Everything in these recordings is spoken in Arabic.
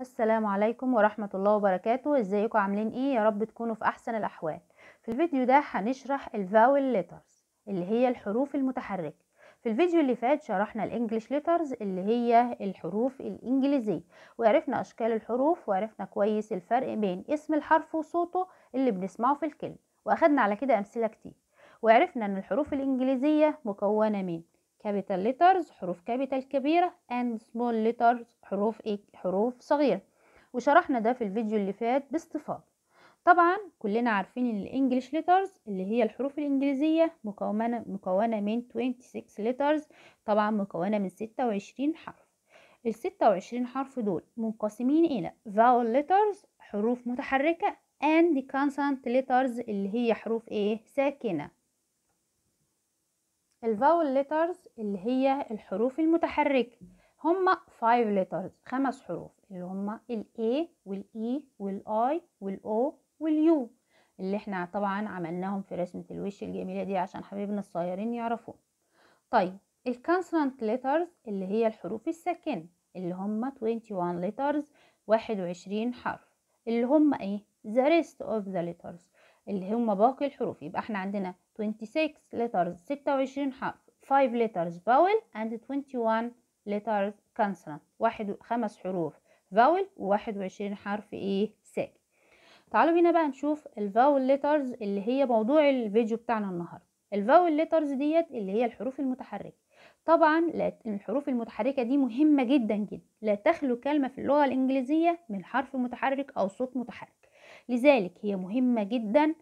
السلام عليكم ورحمة الله وبركاته ازيكم عاملين ايه يا رب تكونوا في احسن الاحوال في الفيديو ده هنشرح الفاول ليترز اللي هي الحروف المتحركة في الفيديو اللي فات شرحنا الانجليش ليترز اللي هي الحروف الانجليزية وعرفنا اشكال الحروف وعرفنا كويس الفرق بين اسم الحرف وصوته اللي بنسمعه في الكلمة واخدنا على كده امثلة كتير وعرفنا ان الحروف الانجليزية مكونة من capital letters حروف كابيتال كبيرة and small letters حروف إيه؟ حروف صغيرة وشرحنا ده في الفيديو اللي فات باستفاضة طبعا كلنا عارفين ان الانجليش ليترز اللي هي الحروف الانجليزية مكونة مكونة من 26 ليترز طبعا مكونة من 26 حرف ال 26 حرف دول منقسمين الى vowel letters حروف متحركة and consonant letters اللي هي حروف ايه ساكنة الفاول letters اللي هي الحروف المتحركة هما five letters خمس حروف اللي هما ال A وال E وال I وال O وال U اللي احنا طبعا عملناهم في رسمة الوش الجميلة دي عشان حبايبنا الصغيرين يعرفوه طيب الكونسونانت letters اللي هي الحروف الساكنة اللي هما 21 واحد 21 حرف اللي هما ايه the rest of the letters اللي هما باقي الحروف يبقى احنا عندنا 26 letters 26 حرف 5 letters vowel and 21 letters consonant واحد خمس حروف vowel و21 حرف ايه e ساكن تعالوا بينا بقى نشوف الفاول ليترز اللي هي موضوع الفيديو بتاعنا النهارده الفاول ليترز ديت اللي هي الحروف المتحركه طبعا الحروف المتحركه دي مهمه جدا جدا لا تخلو كلمه في اللغه الانجليزيه من حرف متحرك او صوت متحرك لذلك هي مهمه جدا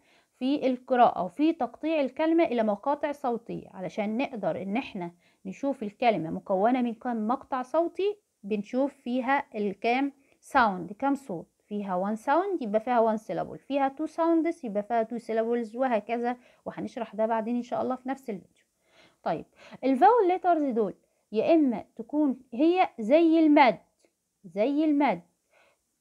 في القراءة وفي تقطيع الكلمة إلى مقاطع صوتية علشان نقدر إن إحنا نشوف الكلمة مكونة من كم مقطع صوتي بنشوف فيها الكام ساوند كام صوت فيها وان ساوند يبقى فيها وان سيلابول فيها تو ساوندز يبقى فيها تو سيلابولز وهكذا وهنشرح ده بعدين إن شاء الله في نفس الفيديو طيب الفاول ليترز دول يا إما تكون هي زي المد زي المد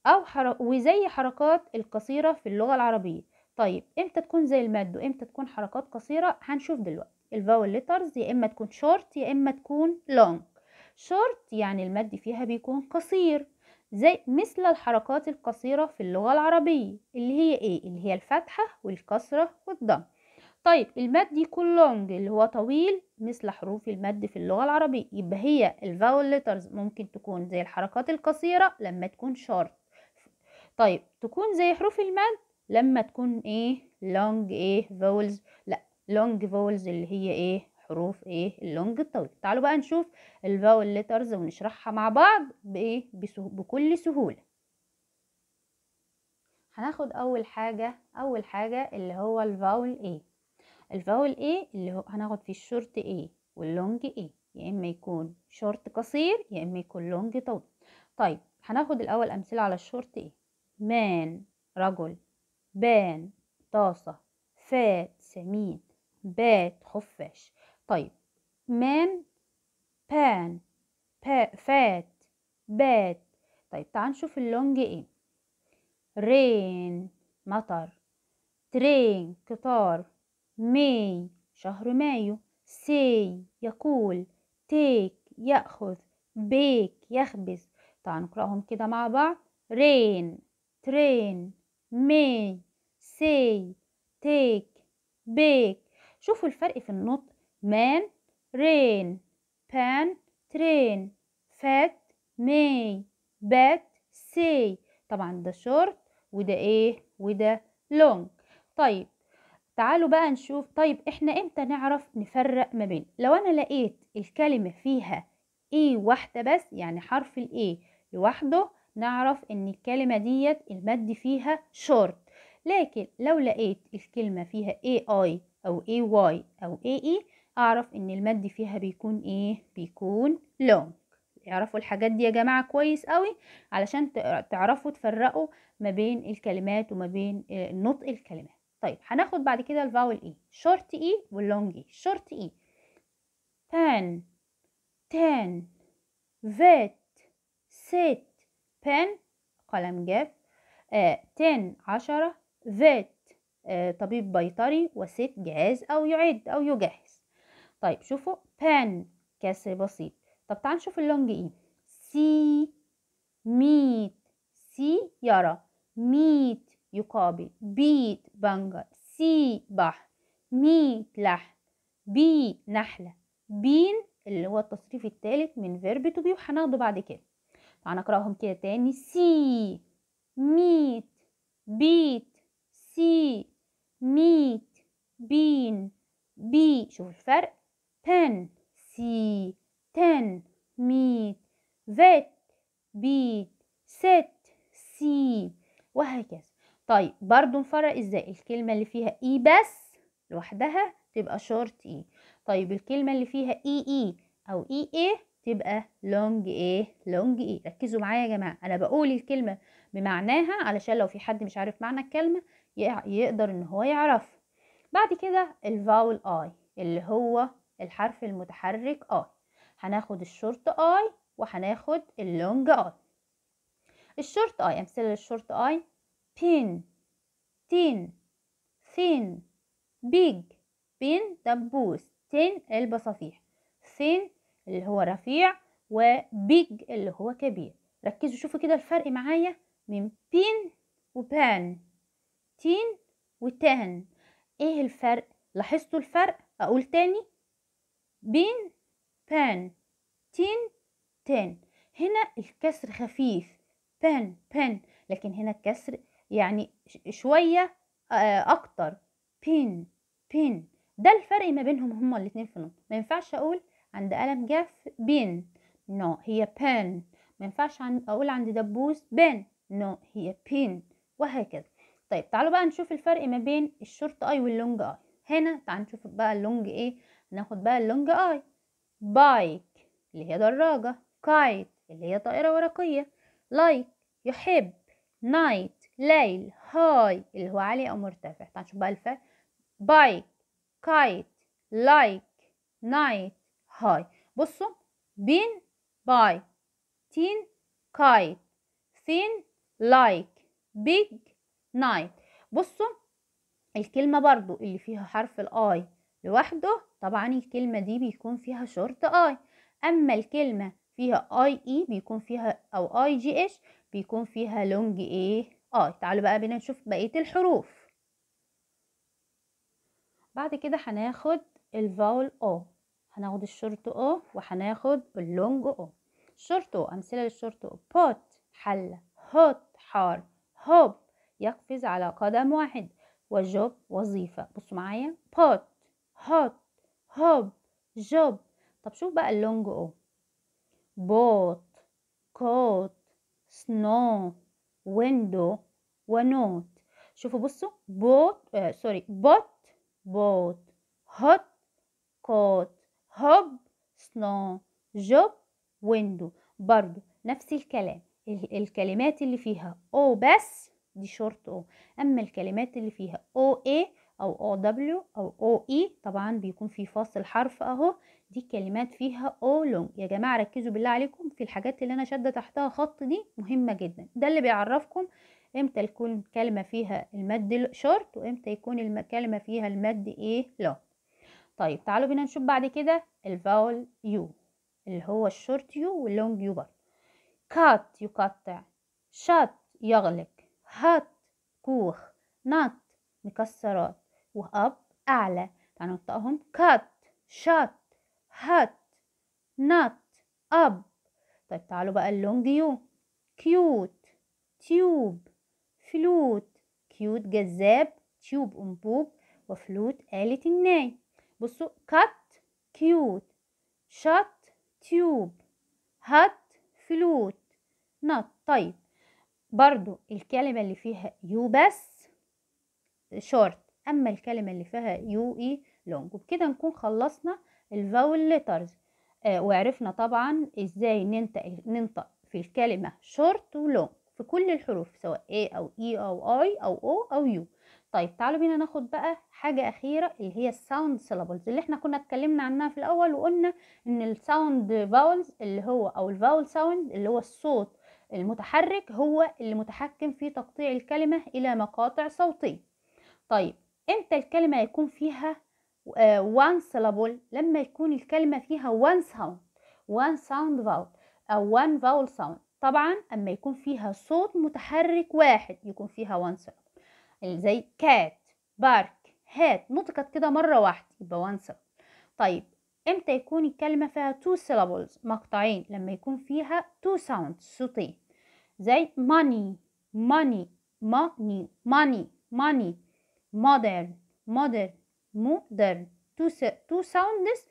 أو حر... وزي حركات القصيرة في اللغة العربية طيب امتى تكون زي المد وامتى تكون حركات قصيره هنشوف دلوقتي الفاول ليترز يا اما تكون شورت يا اما تكون لونج شورت يعني المد فيها بيكون قصير زي مثل الحركات القصيرة في اللغة العربية اللي هي ايه؟ اللي هي الفتحة والكسرة والضم طيب المد يكون لونج اللي هو طويل مثل حروف المد في اللغة العربية يبقى هي الفاول ليترز ممكن تكون زي الحركات القصيرة لما تكون شورت طيب تكون زي حروف المد لما تكون ايه لونج ايه فولز لا لونج فولز اللي هي ايه حروف ايه اللونج الطويل تعالوا بقى نشوف الفاول ليترز ونشرحها مع بعض بايه بسه... بكل سهوله هناخد اول حاجه اول حاجه اللي هو الفاول ايه الفاول ايه اللي هو هناخد فيه الشورت ايه واللونج ايه يا اما يكون شورت قصير يا اما يكون لونج طويل طيب هناخد الاول امثله على الشورت ايه مان رجل بان طاسة فات سمين بات خفاش طيب مان بان با فات بات طيب تعال نشوف اللونج ايه رين مطر ترين قطار ماي شهر مايو سي يقول تيك يأخذ بيك يخبز تعال نقرأهم كده مع بعض رين ترين مي سي تيك بيك شوفوا الفرق في النطق مان رين بان ترين فات مي بات سي طبعا ده شورت وده ايه وده لونج طيب تعالوا بقى نشوف طيب احنا امتى نعرف نفرق ما بين لو انا لقيت الكلمة فيها اي واحدة بس يعني حرف الاي لوحده نعرف ان الكلمة ديت المد فيها short لكن لو لقيت الكلمة فيها ai او ay او ae اعرف ان المد فيها بيكون ايه بيكون long اعرفوا الحاجات دي يا جماعة كويس قوي علشان تعرفوا تفرقوا ما بين الكلمات وما بين آه، نطق الكلمات طيب هناخد بعد كده الفاول اي شورت اي واللونج اي شورت اي بان تان فيت ست pen قلم جاف ten آه، عشرة vet آه، طبيب بيطري وست جهاز أو يعد أو يجهز طيب شوفوا pen كسر بسيط طب تعال نشوف اللونج ايه سي ميت سي يرى ميت يقابل بيت بنجر سي بحر ميت لحم بي نحلة بين اللي هو التصريف الثالث من فيرب تو بي وهناخده بعد كده هنقراهم كده تاني سي ميت بيت سي ميت بين بي شوفوا الفرق تن سي تن ميت فيت بيت ست سي وهكذا طيب برضو نفرق ازاي الكلمة اللي فيها اي e بس لوحدها تبقى شورت اي e. طيب الكلمة اللي فيها اي e اي او اي ايه تبقى لونج ايه لونج ايه ركزوا معايا يا جماعه انا بقول الكلمه بمعناها علشان لو في حد مش عارف معنى الكلمه يقدر ان هو يعرف بعد كده الفاول اي اللي هو الحرف المتحرك اي هناخد الشورت اي وهناخد اللونج اي الشورت اي امثله للشورت اي بين تين ثين بيج بين دبوس تين البصافيح ثين اللي هو رفيع وبيج اللي هو كبير ركزوا شوفوا كده الفرق معايا من بين وبان تين وتان ايه الفرق لاحظتوا الفرق اقول تاني بين بان تين تان هنا الكسر خفيف بان بان لكن هنا الكسر يعني شوية آه، أكتر بين بين ده الفرق ما بينهم هما الاتنين في النص ما ينفعش أقول عند قلم جاف بين نو هي بين ما ينفعش عن اقول عند دبوس بين نو هي بين وهكذا طيب تعالوا بقى نشوف الفرق ما بين الشورت اي واللونج اي هنا تعالوا نشوف بقى اللونج ايه ناخد بقى اللونج اي بايك اللي هي دراجه كايت اللي هي طائره ورقيه لايك يحب نايت ليل هاي اللي هو عالي او مرتفع تعالوا نشوف بقى الفرق بايك كايت لايك نايت هاي بصوا بين باي تين كايت ثين لايك بيج نايت بصوا الكلمة برضو اللي فيها حرف الاي لوحده طبعا الكلمة دي بيكون فيها شورت اي اما الكلمة فيها اي اي e بيكون فيها او اي جي اش بيكون فيها لونج ايه اي تعالوا بقى بينا نشوف بقية الحروف بعد كده هناخد الفاول او هناخد الشورت او وهناخد اللونج او شورت او امثله للشورت او بوت حل هوت حار هوب يقفز على قدم واحد وجوب وظيفه بصوا معايا بوت هوت هوب جوب طب شوف بقى اللونج او بوت كوت سنو ويندو ونوت شوفوا بصوا بوت آه سوري بوت بوت هوت كوت هوب سنو جوب ويندو برضو نفس الكلام الكلمات اللي فيها او بس دي شورت او اما الكلمات اللي فيها او اي او او دبليو او او اي طبعا بيكون في فاصل حرف اهو دي كلمات فيها او لونج يا جماعه ركزوا بالله عليكم في الحاجات اللي انا شاده تحتها خط دي مهمه جدا ده اللي بيعرفكم امتى يكون كلمه فيها المد شورت وامتى يكون الكلمه فيها المد ايه لونج طيب تعالوا بينا نشوف بعد كده الفاول يو اللي هو الشورت يو واللونج يو برضه كات يقطع شات يغلق هات كوخ نات مكسرات وأب أعلى تعالوا ننطقهم كات شات هات نات أب طيب تعالوا بقى اللونج يو كيوت تيوب فلوت كيوت جذاب تيوب أنبوب وفلوت آلة الناي بصوا كات كيوت شات تيوب هات فلوت نط طيب برضو الكلمة اللي فيها يو بس شورت أما الكلمة اللي فيها يو إي لونج وبكده نكون خلصنا الفاول ليترز آه وعرفنا طبعا إزاي ننطق ننطق في الكلمة شورت ولونج في كل الحروف سواء A أو E أو I أو O أو U طيب تعالوا بينا ناخد بقى حاجة أخيرة اللي هي الساوند سيلابلز اللي احنا كنا اتكلمنا عنها في الأول وقلنا إن الساوند فاولز اللي هو أو الفاول ساوند اللي هو الصوت المتحرك هو اللي متحكم في تقطيع الكلمة إلى مقاطع صوتية طيب إمتى الكلمة يكون فيها وان آه، سيلابل لما يكون الكلمة فيها وان ساوند وان ساوند فاول أو وان فاول ساوند طبعا أما يكون فيها صوت متحرك واحد يكون فيها وان سيلابل زي cat bark hat نطقت كده مرة واحدة يبقى وان طيب امتى يكون الكلمة فيها two syllables مقطعين لما يكون فيها two sounds صوتين زي money money money money money modern modern modern two, two sounds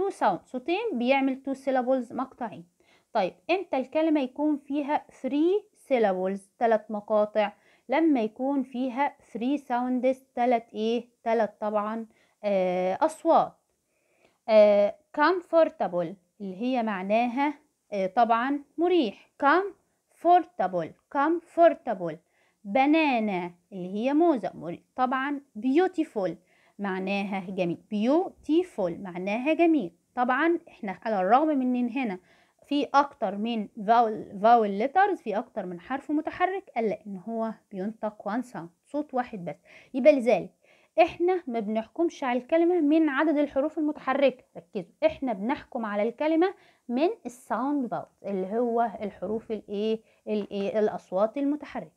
two sound صوتين بيعمل two syllables مقطعين طيب امتى الكلمة يكون فيها three syllables ثلاث مقاطع لما يكون فيها 3 ساوندز 3 ايه 3 طبعا آه اصوات آه comfortable اللي هي معناها آه طبعا مريح comfortable comfortable بنانا اللي هي موزة طبعا beautiful معناها جميل beautiful معناها جميل طبعا احنا على الرغم من ان هنا في اكتر من فاول فاول ليترز في اكتر من حرف متحرك الا ان هو بينطق وان ساوند صوت واحد بس يبقى لذلك احنا ما بنحكمش على الكلمه من عدد الحروف المتحركه ركزوا احنا بنحكم على الكلمه من الساوند فاول اللي هو الحروف الايه الايه الاصوات المتحركه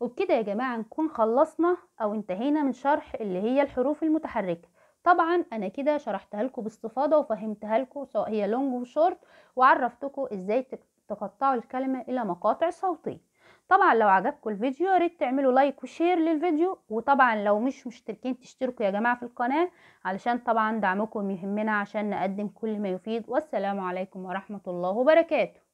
وبكده يا جماعه نكون خلصنا او انتهينا من شرح اللي هي الحروف المتحركه طبعا انا كده شرحتها لكم باستفاضه وفهمتها لكم سواء هي لونج وشورت وعرفتكم ازاي تقطعوا الكلمه الى مقاطع صوتيه طبعا لو عجبكم الفيديو يا ريت تعملوا لايك وشير للفيديو وطبعا لو مش مشتركين تشتركوا يا جماعه في القناه علشان طبعا دعمكم يهمنا عشان نقدم كل ما يفيد والسلام عليكم ورحمه الله وبركاته